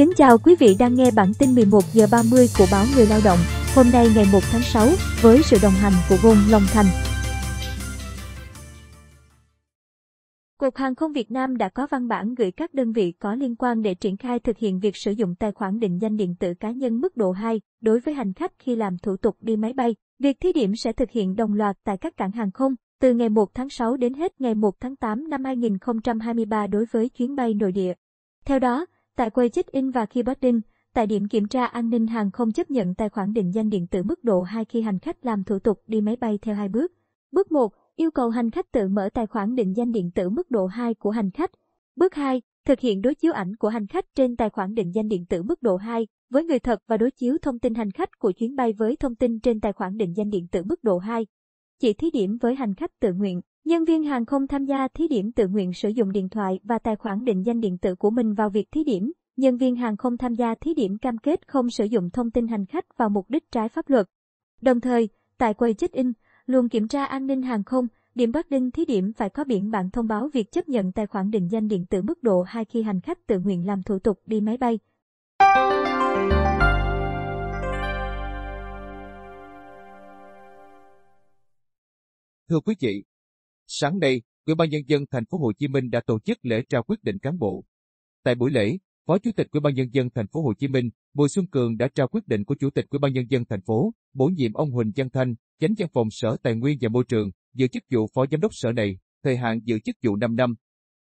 Kính chào quý vị đang nghe bản tin 11 giờ 30 của báo Người Lao động, hôm nay ngày 1 tháng 6 với sự đồng hành của Gôn Long Thành. Cục Hàng không Việt Nam đã có văn bản gửi các đơn vị có liên quan để triển khai thực hiện việc sử dụng tài khoản định danh điện tử cá nhân mức độ 2 đối với hành khách khi làm thủ tục đi máy bay. Việc thí điểm sẽ thực hiện đồng loạt tại các cảng hàng không từ ngày 1 tháng 6 đến hết ngày 1 tháng 8 năm 2023 đối với chuyến bay nội địa. Theo đó, Tại quầy check-in và khi boarding, tại điểm kiểm tra an ninh hàng không chấp nhận tài khoản định danh điện tử mức độ 2 khi hành khách làm thủ tục đi máy bay theo hai bước. Bước 1, yêu cầu hành khách tự mở tài khoản định danh điện tử mức độ 2 của hành khách. Bước 2, thực hiện đối chiếu ảnh của hành khách trên tài khoản định danh điện tử mức độ 2 với người thật và đối chiếu thông tin hành khách của chuyến bay với thông tin trên tài khoản định danh điện tử mức độ 2. Chỉ thí điểm với hành khách tự nguyện. Nhân viên hàng không tham gia thí điểm tự nguyện sử dụng điện thoại và tài khoản định danh điện tử của mình vào việc thí điểm. Nhân viên hàng không tham gia thí điểm cam kết không sử dụng thông tin hành khách vào mục đích trái pháp luật. Đồng thời, tại quầy check-in, luôn kiểm tra an ninh hàng không, điểm bất đinh thí điểm phải có biển bản thông báo việc chấp nhận tài khoản định danh điện tử mức độ 2 khi hành khách tự nguyện làm thủ tục đi máy bay. Thưa quý vị, Sáng nay, Ủy ban nhân dân thành phố Hồ Chí Minh đã tổ chức lễ trao quyết định cán bộ. Tại buổi lễ, Phó Chủ tịch Ủy ban nhân dân thành phố Hồ Chí Minh Bùi Xuân Cường đã trao quyết định của Chủ tịch Ủy ban nhân dân thành phố bổ nhiệm ông Huỳnh Văn Thanh, Chánh văn phòng Sở Tài nguyên và Môi trường, giữ chức vụ Phó Giám đốc Sở này, thời hạn giữ chức vụ 5 năm.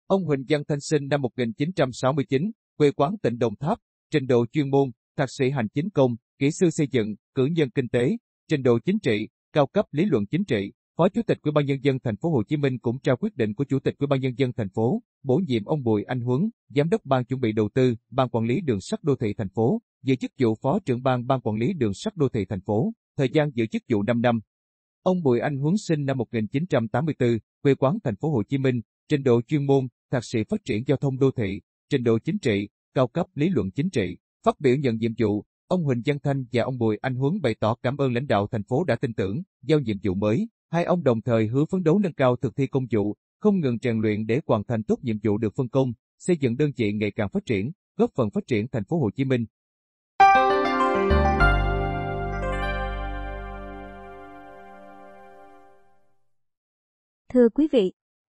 Ông Huỳnh Văn Thanh sinh năm 1969, quê quán tỉnh Đồng Tháp, trình độ chuyên môn, thạc sĩ hành chính công, kỹ sư xây dựng, cử nhân kinh tế, trình độ chính trị, cao cấp lý luận chính trị, Phó Chủ tịch Ủy ban nhân dân thành phố Hồ Chí Minh cũng trao quyết định của Chủ tịch Ủy ban nhân dân thành phố, bổ nhiệm ông Bùi Anh Huấn, Giám đốc Ban chuẩn bị đầu tư, Ban quản lý đường sắt đô thị thành phố, giữ chức vụ Phó trưởng ban Ban quản lý đường sắt đô thị thành phố, thời gian giữ chức vụ 5 năm. Ông Bùi Anh Huấn sinh năm 1984, quê quán thành phố Hồ Chí Minh, trình độ chuyên môn, thạc sĩ phát triển giao thông đô thị, trình độ chính trị, cao cấp lý luận chính trị. Phát biểu nhận nhiệm vụ, ông Huỳnh Văn Thanh và ông Bùi Anh Huấn bày tỏ cảm ơn lãnh đạo thành phố đã tin tưởng, giao nhiệm vụ mới. Hai ông đồng thời hứa phấn đấu nâng cao thực thi công vụ, không ngừng rèn luyện để hoàn thành tốt nhiệm vụ được phân công, xây dựng đơn vị ngày càng phát triển, góp phần phát triển thành phố Hồ Chí Minh. Thưa quý vị,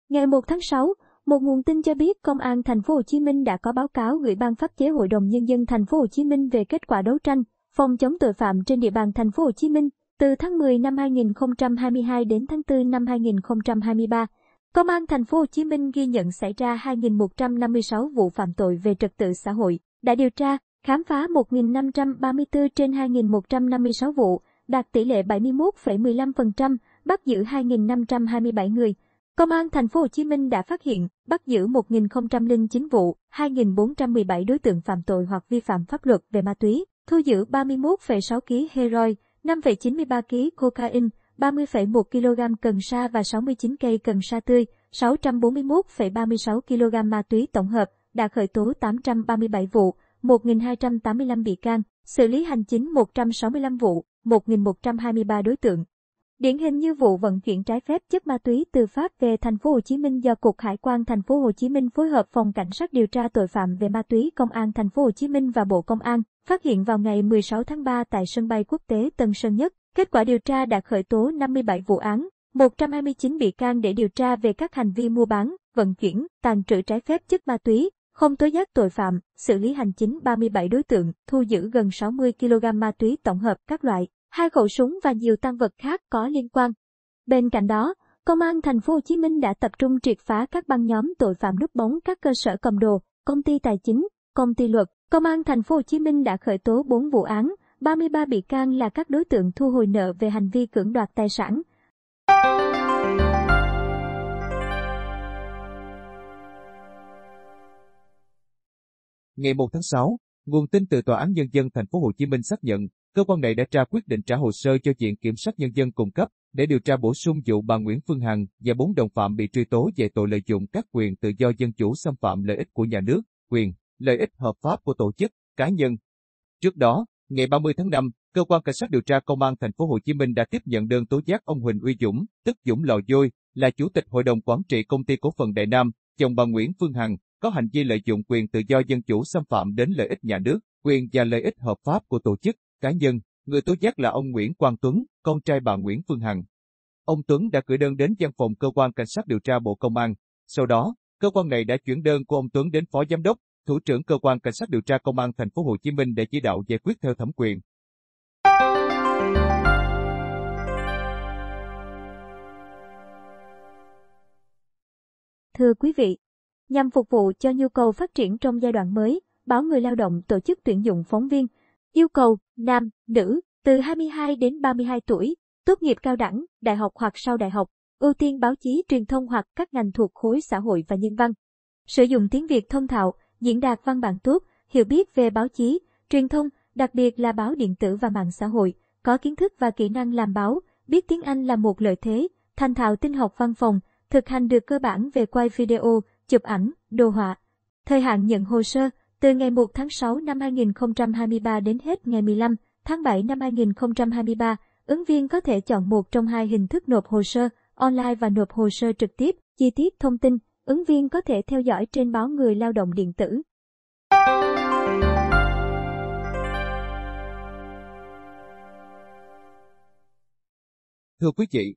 ngày 1 tháng 6, một nguồn tin cho biết Công an thành phố Hồ Chí Minh đã có báo cáo gửi ban pháp chế Hội đồng nhân dân thành phố Hồ Chí Minh về kết quả đấu tranh phòng chống tội phạm trên địa bàn thành phố Hồ Chí Minh từ tháng 10 năm 2022 đến tháng 4 năm 2023, Công an thành phố Hồ Chí Minh ghi nhận xảy ra 2.156 vụ phạm tội về trật tự xã hội, đã điều tra, khám phá 1.534 trên 2.156 vụ, đạt tỷ lệ 71,15%, bắt giữ 2.527 người. Công an thành phố Hồ Chí Minh đã phát hiện, bắt giữ 1.009 vụ, 2.417 đối tượng phạm tội hoặc vi phạm pháp luật về ma túy, thu giữ 31,6 kg heroin, 5,93 kg cocaine, 30,1 kg cần sa và 69 cây cần sa tươi, 641,36 kg ma túy tổng hợp, đã khởi tố 837 vụ, 1.285 bị can, xử lý hành chính 165 vụ, 1.123 đối tượng. Điển hình như vụ vận chuyển trái phép chất ma túy từ Pháp về thành phố Hồ Chí Minh do Cục Hải quan thành phố Hồ Chí Minh phối hợp Phòng Cảnh sát điều tra tội phạm về ma túy Công an thành phố Hồ Chí Minh và Bộ Công an phát hiện vào ngày 16 tháng 3 tại sân bay quốc tế Tân Sơn Nhất. Kết quả điều tra đã khởi tố 57 vụ án, 129 bị can để điều tra về các hành vi mua bán, vận chuyển, tàn trữ trái phép chất ma túy, không tố giác tội phạm, xử lý hành chính 37 đối tượng, thu giữ gần 60 kg ma túy tổng hợp các loại, hai khẩu súng và nhiều tăng vật khác có liên quan. Bên cạnh đó, Công an thành phố Hồ Chí Minh đã tập trung triệt phá các băng nhóm tội phạm núp bóng các cơ sở cầm đồ, công ty tài chính, công ty luật, Công an thành phố Hồ Chí Minh đã khởi tố 4 vụ án, 33 bị can là các đối tượng thu hồi nợ về hành vi cưỡng đoạt tài sản. Ngày 1 tháng 6, nguồn tin từ Tòa án Nhân dân Thành phố Hồ Chí Minh xác nhận, cơ quan này đã ra quyết định trả hồ sơ cho diện kiểm sát nhân dân cung cấp để điều tra bổ sung vụ bà Nguyễn Phương Hằng và bốn đồng phạm bị truy tố về tội lợi dụng các quyền tự do dân chủ xâm phạm lợi ích của nhà nước, quyền lợi ích hợp pháp của tổ chức, cá nhân. Trước đó, ngày 30 tháng 5, cơ quan cảnh sát điều tra công an thành phố Hồ Chí Minh đã tiếp nhận đơn tố giác ông Huỳnh Uy Dũng, tức Dũng Lò Dôi, là chủ tịch hội đồng quản trị công ty cổ phần Đại Nam, chồng bà Nguyễn Phương Hằng, có hành vi lợi dụng quyền tự do dân chủ xâm phạm đến lợi ích nhà nước, quyền và lợi ích hợp pháp của tổ chức, cá nhân. Người tố giác là ông Nguyễn Quang Tuấn, con trai bà Nguyễn Phương Hằng. Ông Tuấn đã gửi đơn đến văn phòng cơ quan cảnh sát điều tra Bộ Công an. Sau đó, cơ quan này đã chuyển đơn của ông Tuấn đến Phó Giám đốc thủ trưởng cơ quan cảnh sát điều tra công an thành phố Hồ Chí Minh để chỉ đạo giải quyết theo thẩm quyền. Thưa quý vị, nhằm phục vụ cho nhu cầu phát triển trong giai đoạn mới, báo người lao động tổ chức tuyển dụng phóng viên, yêu cầu nam, nữ từ 22 đến 32 tuổi, tốt nghiệp cao đẳng, đại học hoặc sau đại học, ưu tiên báo chí truyền thông hoặc các ngành thuộc khối xã hội và nhân văn. Sử dụng tiếng Việt thông thạo, diễn đạt văn bản tốt, hiểu biết về báo chí, truyền thông, đặc biệt là báo điện tử và mạng xã hội, có kiến thức và kỹ năng làm báo, biết tiếng Anh là một lợi thế, thành thạo tinh học văn phòng, thực hành được cơ bản về quay video, chụp ảnh, đồ họa. Thời hạn nhận hồ sơ từ ngày 1 tháng 6 năm 2023 đến hết ngày 15 tháng 7 năm 2023, ứng viên có thể chọn một trong hai hình thức nộp hồ sơ, online và nộp hồ sơ trực tiếp. Chi tiết thông tin Ứng viên có thể theo dõi trên báo Người Lao động Điện tử. Thưa quý vị,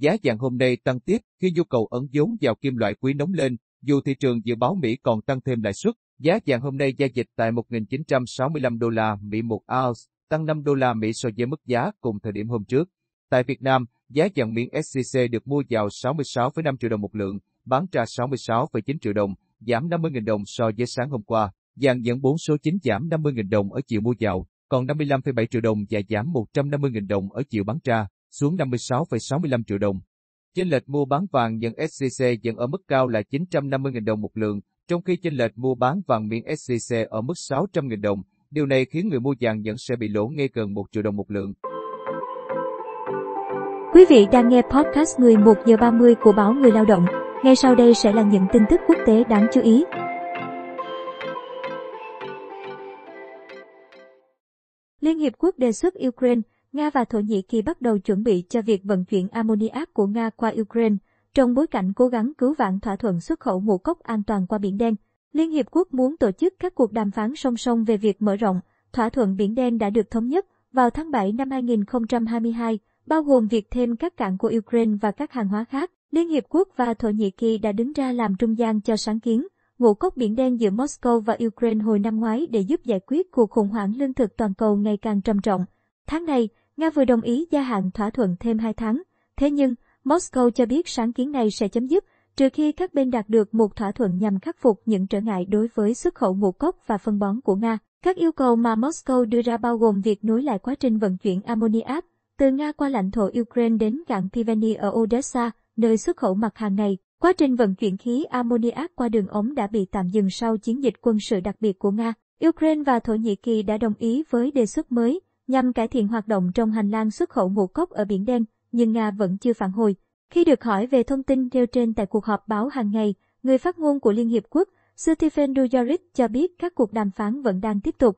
giá vàng hôm nay tăng tiếp khi nhu cầu ẩn vốn vào kim loại quý nóng lên, dù thị trường dự báo Mỹ còn tăng thêm lãi suất. Giá vàng hôm nay giao dịch tại 1.965 đô la Mỹ một ounce, tăng 5 đô la Mỹ so với mức giá cùng thời điểm hôm trước. Tại Việt Nam, giá vàng miếng SCC được mua vào 66,5 triệu đồng một lượng, bán ra 66,9 triệu đồng, giảm 50.000 đồng so với sáng hôm qua. Vàng dẫn 4 số 9 giảm 50.000 đồng ở chiều mua vào, còn 55,7 triệu đồng và giảm 150.000 đồng ở chiều bán ra, xuống 56,65 triệu đồng. Chênh lệch mua bán vàng dẫn SCC vẫn ở mức cao là 950.000 đồng một lượng, trong khi chênh lệch mua bán vàng miếng SCC ở mức 600.000 đồng. Điều này khiến người mua vàng vẫn sẽ bị lỗ ngay gần 1 triệu đồng một lượng. Quý vị đang nghe podcast người 11 giờ 30 của báo Người Lao động. Ngay sau đây sẽ là những tin tức quốc tế đáng chú ý. Liên Hiệp Quốc đề xuất Ukraine, Nga và Thổ Nhĩ Kỳ bắt đầu chuẩn bị cho việc vận chuyển ammoniac của Nga qua Ukraine, trong bối cảnh cố gắng cứu vãn thỏa thuận xuất khẩu ngũ cốc an toàn qua Biển Đen. Liên Hiệp Quốc muốn tổ chức các cuộc đàm phán song song về việc mở rộng thỏa thuận Biển Đen đã được thống nhất vào tháng 7 năm 2022, bao gồm việc thêm các cảng của Ukraine và các hàng hóa khác. Liên Hiệp Quốc và Thổ Nhĩ Kỳ đã đứng ra làm trung gian cho sáng kiến ngũ cốc biển đen giữa Moscow và Ukraine hồi năm ngoái để giúp giải quyết cuộc khủng hoảng lương thực toàn cầu ngày càng trầm trọng. Tháng này, Nga vừa đồng ý gia hạn thỏa thuận thêm 2 tháng. Thế nhưng, Moscow cho biết sáng kiến này sẽ chấm dứt trừ khi các bên đạt được một thỏa thuận nhằm khắc phục những trở ngại đối với xuất khẩu ngũ cốc và phân bón của Nga. Các yêu cầu mà Moscow đưa ra bao gồm việc nối lại quá trình vận chuyển ammoniac từ Nga qua lãnh thổ Ukraine đến cảng Piveni ở Odessa, nơi xuất khẩu mặt hàng này. Quá trình vận chuyển khí ammoniac qua đường ống đã bị tạm dừng sau chiến dịch quân sự đặc biệt của Nga. Ukraine và Thổ Nhĩ Kỳ đã đồng ý với đề xuất mới nhằm cải thiện hoạt động trong hành lang xuất khẩu ngũ cốc ở Biển Đen, nhưng Nga vẫn chưa phản hồi. Khi được hỏi về thông tin nêu trên tại cuộc họp báo hàng ngày, người phát ngôn của Liên Hiệp Quốc, Stephen Dujarric cho biết các cuộc đàm phán vẫn đang tiếp tục.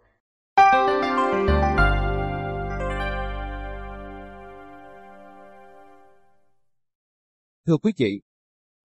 Thưa quý vị,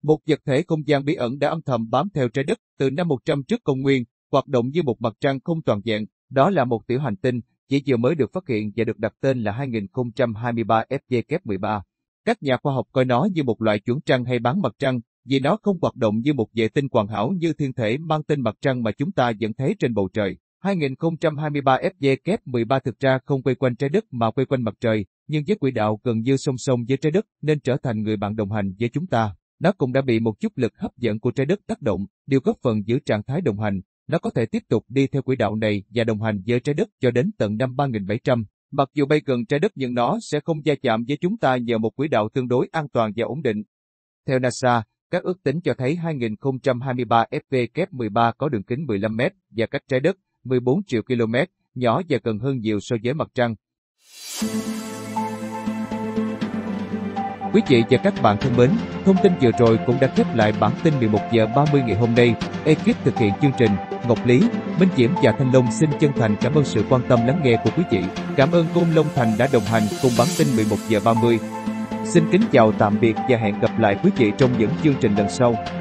một vật thể không gian bí ẩn đã âm thầm bám theo trái đất từ năm 100 trước công nguyên, hoạt động như một mặt trăng không toàn vẹn, đó là một tiểu hành tinh chỉ vừa mới được phát hiện và được đặt tên là 2023 fj 13 Các nhà khoa học coi nó như một loại chuẩn trăng hay bán mặt trăng, vì nó không hoạt động như một vệ tinh hoàn hảo như thiên thể mang tên mặt trăng mà chúng ta vẫn thấy trên bầu trời. 2023 fj 13 thực ra không quay quanh trái đất mà quay quanh mặt trời, nhưng với quỹ đạo gần như song song với trái đất nên trở thành người bạn đồng hành với chúng ta. Nó cũng đã bị một chút lực hấp dẫn của trái đất tác động, điều góp phần giữ trạng thái đồng hành. Nó có thể tiếp tục đi theo quỹ đạo này và đồng hành với trái đất cho đến tận năm 3700. Mặc dù bay gần trái đất nhưng nó sẽ không gia chạm với chúng ta nhờ một quỹ đạo tương đối an toàn và ổn định. Theo NASA, các ước tính cho thấy 2023 FW-13 có đường kính 15m và cách trái đất 14 triệu km, nhỏ và gần hơn nhiều so với mặt trăng. Quý vị và các bạn thân mến, thông tin vừa rồi cũng đã khép lại bản tin 11 giờ 30 ngày hôm nay. Ekip thực hiện chương trình Ngọc Lý, Minh Diễm và Thanh Long xin chân thành cảm ơn sự quan tâm lắng nghe của quý vị. Cảm ơn công Long Thành đã đồng hành cùng bản tin 11 giờ 30. Xin kính chào tạm biệt và hẹn gặp lại quý vị trong những chương trình lần sau.